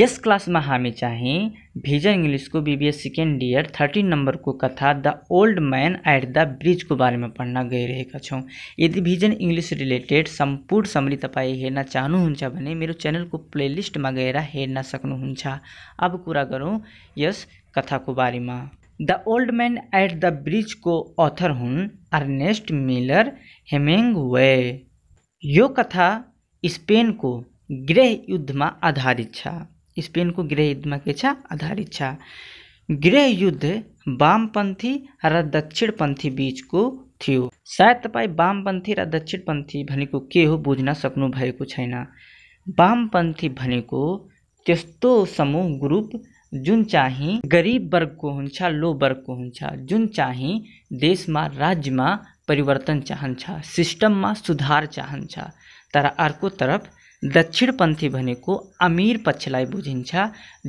इस क्लास में हमी चाहे भिजन इंग्लिश को बीबीएस सेकेन्ड इयर नंबर को कथा the old man at the bridge को बारे में पढ़ना गई छौँ यदि भिजन इंग्लिश रिलेटेड संपूर्ण समरी चाहूँ हेर्न मेरे चैनल को प्लेलिस्ट में गए हेन सकूँ अब कुरा कथा को बारे में the old man at the bridge को author who Ernest Miller Hemingway यो कथा को गृह में आधारित स्पेन को गृहयुद्ध में आधारित छ गृह युद्ध वामपन्थी र बीच को थियो सायद तपाईँ तो वामपंथी र दक्षिणपन्थी को के हो बुझ्न सक्नुभएको छैन वामपन्थी भनेको त्यस्तो समूह ग्रुप जुन गरीब वर्ग को हुन्छ लो वर्गको हुन्छ जुन में राज्य में परिवर्तन चाहन्छ में सुधार चाहन्छ तर अर्को तरफ दक्षिणपन्थी भनेको अमिर पक्षलाई बुझिन्छ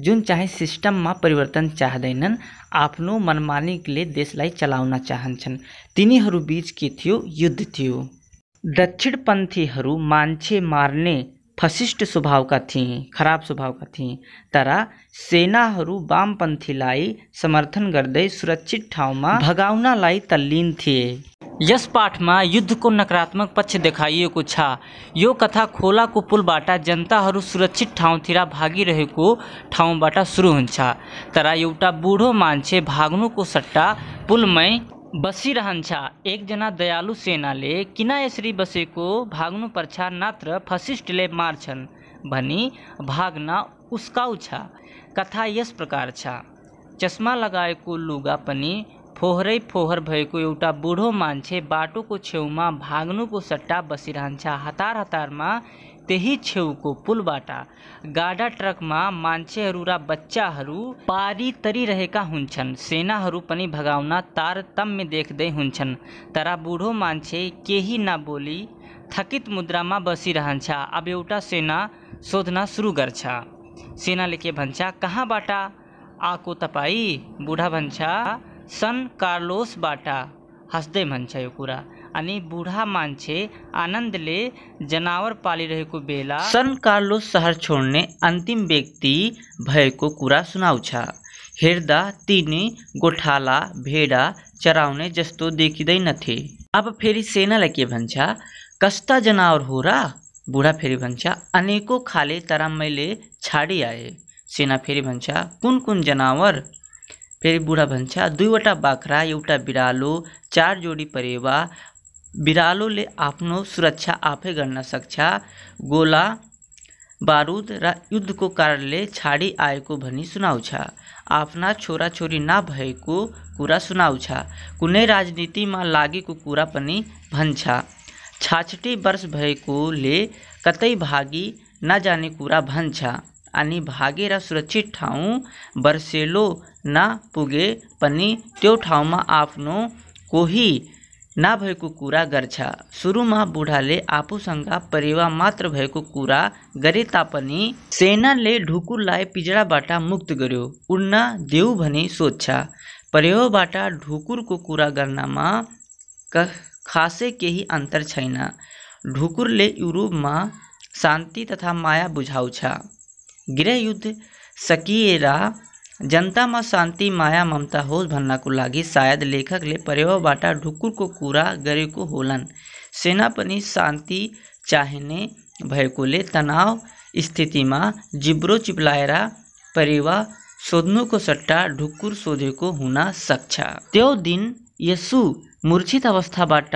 जुन चाहे सिस्टममा परिवर्तन चाहँदैनन् आफ्नो मनमानीले देशलाई चलाउन चाहन्छन् बीच के थियो युद्ध थियो दक्षिणपन्थीहरू मान्छे मार्ने फसिष्ट स्वभावका थिए खराब स्वभावका थिए तर सेनाहरू वामपन्थीलाई समर्थन गर्दै सुरक्षित ठाउँमा भगाउनलाई तल्लीन थिए यस युद्ध को नकारात्मक पक्ष देखाइक यो कथा खोलाको पुलबाट जनता सुरक्षित ठाउँतिर भागी ठाउँबाट शुरू हो तर बूढ़ो मं भाग्न को सट्टा पुलमै बसिरहन्छ एकजना दयालु सेनाले किन यसरी बसेको भाग्नुपर्छ नत्र फसिस्टले मार्छन् भनी भाग्न उस्काउँछ कथा यस प्रकार छ चस्मा लगाएको लुगा पनि फोहर फोहर मं बाटो बुढो छेव में छेउमा को सट्टा बसिरहन्छ हतार हतारमा को पुल बाटा गाडा में मान्छेहरू र बच्चाहरू पारी तरी रह सेनाहरू पनि तारतम्य देखते हु तर बुढो के न बोली थकित मुद्रा में बसिरहन्छ अब एवटा सेना सोध्न शुरू कर सेना के भन्छ बाटा आको तपाई बुढा भंसा सन कार्लोसबाट हँस्दै भन्छ यो कुरा अनि बुढा मान्छे आनन्दले जनावर पालिरहेको बेला सन कार्लोस सहर छोड्ने अन्तिम व्यक्ति भएको कुरा सुनाउँछ हेर्दा तिनी गोठाला भेडा चराउने जस्तो देखिँदैनथे अब फेरि सेनालाई के भन्छ कस्ता जनावर हो र बुढा फेरि भन्छ अनेकौँ खाले तर मैले छाडी सेना फेरि भन्छ कुन कुन जनावर फिर बुढ़ा बुढाभन्सा दुईवटा बाख्रा एउटा बिरालो चार जोडी परेवा बिरालोले आपनो सुरक्षा आपे करना सक्छ गोला बारूद र युद्धको कारणले छाडी आएको भनी सुनाउँछ आफ्ना छोराछोरी नभएको कुरा सुनाउँछ राजनीति में लगे कुरा पनी भन्छ छाछटी वर्ष ले कतई भागी नजाने कुरा भन्छ अनि भागेर सुरक्षित ठाउँ बर्सेलो नपुगे पनि त्यो ठाउँमा आफ्नो कोही नभएको कुरा गर्छ सुरुमा बुढाले आफूसँग परिवार मात्र भएको कुरा गरे तापनि सेनाले ढुकुरलाई पिजडाबाट मुक्त गर्यो उड्न देऊ भनी सोध्छ परेवाबाट ढुकुरको कुरा गर्नमा क खासै केही अन्तर छैन ढुकुरले युरोपमा शान्ति तथा माया बुझाउँछ गृह युद्ध सकिएरा में शांति माया ममता लेखक ले लागि बाटा ढुकुर को ढुकुरको कुरा को होलन सेना पनि शांति चाहने भएकोले तनाव में जिब्रो चिप्लाएर परेवा को सट्टा ढुकुर को होना सक्छ त्यो दिन यसु मूर्छित अवस्था अवस्थाबाट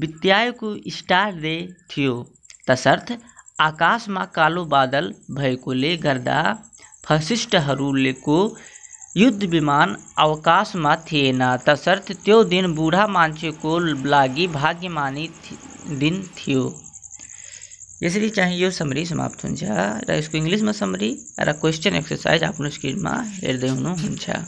बित्याएको स्टार डे थियो तसर्थ आकाशमा कालो बादल भएकोले गर्दा फसिस्टहरूको युद्ध विमान अवकाशमा थिएन तसर्थ त्यो दिन बुढा मान्छेको लागि भाग्यमानी दिन थियो यसरी चाहिँ यो समरी समाप्त हुन्छ र यसको इङ्ग्लिसमा समरी र क्वेसन एक्सर्साइज आफ्नो स्क्रिनमा हेर्दै हुनुहुन्छ